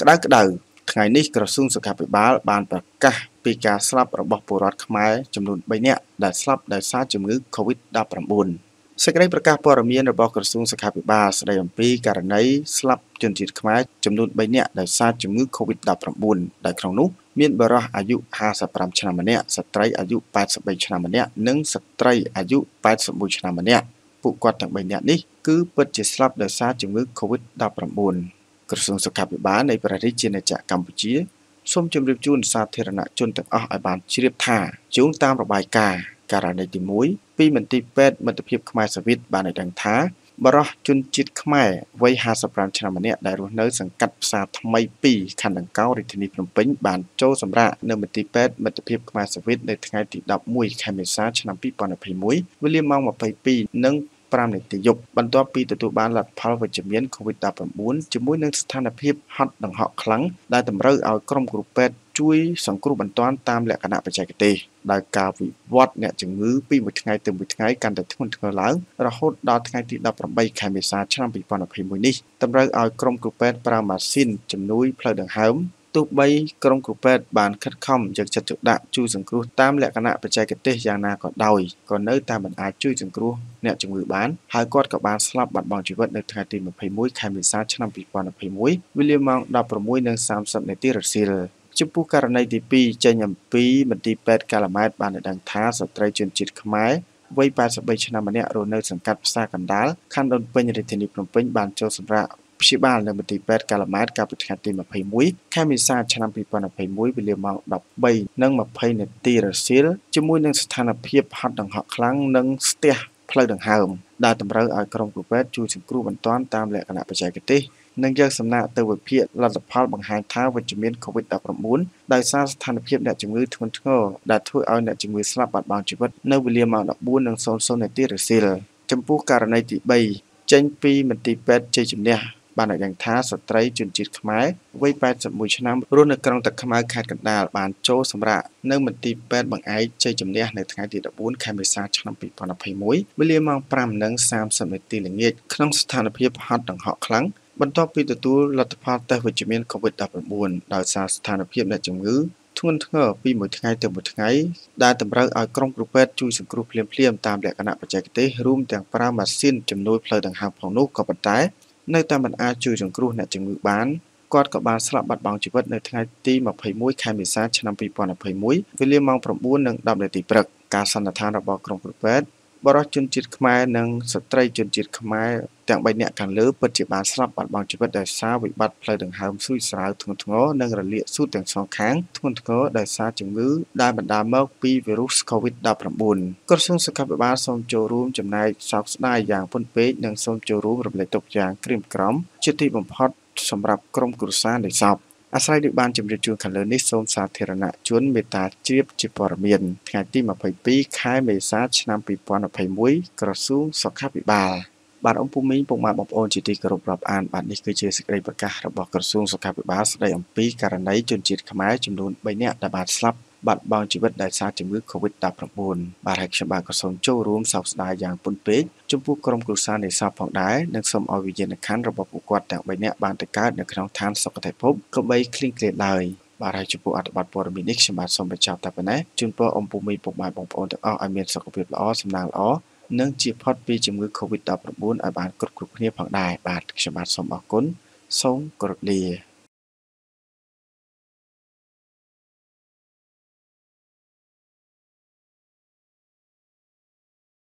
ក្តៅក្តៅថ្ងៃនេះក្រសួងសុខាភិបាល បានប្រកាសពីការស្លាប់របស់ពលរដ្ឋខ្មែរចំនួន3នាក់ដែលស្លាប់ដោយសារជំងឺ Covid-19 សេចក្តីប្រកាសព័ត៌មានរបស់ក្រសួងសុខាភិបាលស្តីអំពីករណីស្លាប់ជនជាតិខ្មែរចំនួន3នាក់ដោយសារជំងឺ Covid-19 ដែលក្នុងនោះ មានបុរសអាយុ55ឆ្នាំម្នាក់ស្ត្រីអាយុ83ឆ្នាំម្នាក់និងស្ត្រីអាយុ81ឆ្នាំម្នាក់ពួកគាត់ទាំង3នាក់នេះគឺពិតជាស្លាប់ដោយសារជំងឺ Covid-19 ក្រសួងសុខាភិបាលនៃព្រះរាជាណាចក្រកម្ពុជាសូមជម្រាបជូនសាធារណជនទាំងអស់ឲ្យបានជ្រាបថាយោងតាមរបាយការណ៍ករណីទី1ពីមន្ទីរពេទ្យមិត្តភាពខ្មែរសាវីតបានឲ្យដឹងថាបរោះជនជាតិខ្មែរវ័យ55ឆ្នាំម្នាក់ដែលរស់នៅសង្កាត់ផ្សារថ្មី2ខណ្ឌដង្កោរាជធានីភ្នំពេញបានចូលសម្រាកនៅមន្ទីរពេទ្យមិត្តភាពខ្មែរសាវីតនៅថ្ងៃទី11ខែមេសាឆ្នាំ2021វេលាម៉ោង22:00 5នាទីយប់បន្ទាប់ពីទទួលបានលទ្ធផលវិជ្ជមាន COVID-19 ជាមួយនឹងស្ថានភាពហត់ដង្ហក់ខ្លាំងដែលតម្រូវឲ្យក្រុមគ្រូពេទ្យជួយសង្គ្រោះបន្ទាន់តាមលក្ខណៈបច្ចេកទេសដោយការវិវត្តអ្នកជំងឺពីមួយថ្ងៃទៅមួយថ្ងៃកាន់តែធ្ងន់ធ្ងរឡើងរហូតដល់ថ្ងៃទី18ខែមេសាឆ្នាំ2021នេះតម្រូវឲ្យក្រុមគ្រូពេទ្យប្រើម៉ាស៊ីនជំនួយផ្លូវដង្ហើមទោះបីក្រុមគ្រូពេទ្យបានខិតខំយកចិត្តទុកដាក់ជួយសង្គ្រោះតាមលក្ខណៈបច្ចេកទេសយ៉ាងណាក៏ដោយក៏នៅតែមិនអាចជួយសង្គ្រោះអ្នកជំងឺបានហើយគាត់ក៏បានស្លាប់បាត់បង់ជីវិតនៅថ្ងៃទី21ខែមេសាឆ្នាំ2021វេលាម៉ោង16:30នាទីរសៀលចំពោះករណីទី2ចេញអំពីមន្ទីរពេទ្យកាឡាម៉ែតបានដឹងថាស្ត្រីជនជាតិខ្មែរវ័យ83ឆ្នាំម្នាក់រស់នៅសង្កាត់ផ្សារកណ្ដាលខណ្ឌដូនពេញរាជធានីភ្នំពេញបានចូលសម្រាប់ព្យាបាលនៅមន្ទីរពេទ្យកាឡាម៉ែតកាលពីថ្ងៃទី21ខែមេសាឆ្នាំ2021វេលាម៉ោង13:20នាទីរសៀលជាមួយនឹងស្ថានភាពហត់ដង្ហក់ខ្លាំងនិងស្ទះផ្លូវដង្ហើមដែលតម្រូវឲ្យក្រុមគ្រូពេទ្យជួយសង្គ្រោះបន្ទាន់តាមលក្ខណៈបច្ចេកទេសនិងយកសំណាក់ទៅវិភាគលទ្ធផលបង្ហាញថាវិជ្ជមាន COVID-19 ដោយសារស្ថានភាពអ្នកជំងឺធ្ងន់ធ្ងរដែលធ្វើឲ្យអ្នកជំងឺស្លាប់បាត់បង់ជីវិតនៅវេលាម៉ោង14:00នាទីរសៀលចំពោះករណីទី3ចេញពីមន្ទីរពេទ្យជ័យជំនះបានអយ៉ាងថាស្ត្រីជនជាតិខ្មែរវ័យ81ឆ្នាំរស់នៅក្រុងតាខ្មៅខេត្តកណ្ដាលបានចូលសម្រាកនៅមន្ទីរពេទ្យបង្អែកជ័យជំនះនៅថ្ងៃទី14ខែមេសាឆ្នាំ2021វេលាម៉ោង5:30នាទីល្ងាចក្នុងស្ថានភាពហត់ដង្ហក់ខ្លាំងបន្ទាប់ពីទទួលលទ្ធផលតេស្តវិជ្ជមាន COVID-19 ដោយសារស្ថានភាពអ្នកជំងឺធ្ងន់ធ្ងរពីមួយថ្ងៃទៅមួយថ្ងៃដែលតម្រូវឲ្យក្រុមគ្រូពេទ្យជួយសង្គ្រោះភ្លាមៗតាមលក្ខណៈបច្ចេកទេសរួមទាំងប្រើម៉ាស៊ីនជំនួយផ្លូវដង្ហើមផងនោះក៏ប៉ុន្តែនៅតែមិនអាចជួយសង្គ្រោះអ្នកជំងឺបានគាត់ក៏បានស្លាប់បាត់បង់ជីវិតនៅថ្ងៃទី21ខែមេសាឆ្នាំ2021វេលាម៉ោង9:10នាទីព្រឹកការសន្និដ្ឋានរបស់ក្រុមគ្រូពេទ្យបរិសុទ្ធជនជាតិខ្មែរនិងស្ត្រីជនជាតិខ្មែរទាំង3នាក់ខាងលើពិតជាបានស្លាប់បាត់បង់ជីវិតដោយសារវិបត្តិផ្លូវដង្ហើមស៊ុយស្រាវធ្ងន់ធ្ងរនិងរលាកសួតទាំងសងខាងធ្ងន់ធ្ងរដោយសារជំងឺដែលបណ្ដាលមកពីវីរុស COVID-19 ក្រសួងសុខាភិបាលសូមចូលរួមចំណែកសោកស្ដាយយ៉ាងពន់ពេកនិងសូមចូលរួមរំលែកទុក្ខយ៉ាងក្រៀមក្រំជាទីបំផុតសម្រាប់ក្រុមគ្រួសារនៃសពអាស្រ័យដូចបានជម្រាបជូនខាងលើនេះសូមសាធារណជនមេត្តាជ្រាបជាព័ត៌មានថ្ងៃទី22ខែមេសាឆ្នាំ2021ក្រសួងសុខាភិបាលបាទអង្គពូមីងពុកម៉ែបងប្អូនជាទីគោរពរាប់អានបាទនេះគឺជាសេចក្តីប្រកាសរបស់ក្រសួងសុខាភិបាលស្តីអំពីករណីជនជាតិខ្មែរចំនួន3នាក់ដែលបានស្លាប់បាត់បង់ជីវិតដោយសារជំងឺ Covid-19 បាទហើយខ្ញុំបាទក៏សូមចូលរួមសោកស្ដាយយ៉ាងពន់ពេកចំពោះក្រុមគ្រួសារនេសាទផងដែរនិងសូមឲ្យវិញ្ញាណក្ខន្ធរបស់ពួកគាត់ទាំង3នាក់បានទៅកើតនៅក្នុងឋានសុគតិភពកុំបីឃ្លៀងឃ្លាតឡើយបាទហើយចំពោះអត្ថបទព័ត៌មាននេះខ្ញុំបាទសូមបញ្ចប់តែប៉ុណ្ណេះជូនពរអំពុមីពុកម៉ែបងប្អូនទាំងអស់ឲ្យមានសុខភាពល្អសំណាងល្អនិងជៀសផុតពីជំងឺ Covid-19 ឲ្យបានគ្រប់គ្រប់គ្នាផងដែរបាទខ្ញុំបាទសូមអរគុណសូមគោរពលា